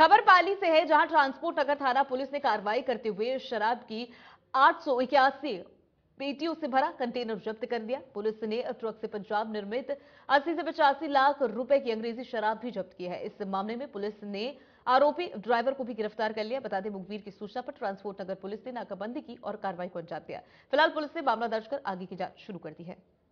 खबर पाली से है जहां ट्रांसपोर्ट नगर थाना पुलिस ने कार्रवाई करते हुए शराब की आठ सौ इक्यासी पेटियों से भरा कंटेनर जब्त कर लिया पुलिस ने ट्रक से पंजाब निर्मित अस्सी से पचासी लाख रुपए की अंग्रेजी शराब भी जब्त की है इस मामले में पुलिस ने आरोपी ड्राइवर को भी गिरफ्तार कर लिया बता दें मुखबीर की सूचना पर ट्रांसपोर्ट नगर पुलिस ने नाकाबंदी की और कार्रवाई को अंजाम दिया फिलहाल पुलिस ने मामला दर्ज कर आगे की जांच शुरू कर दी है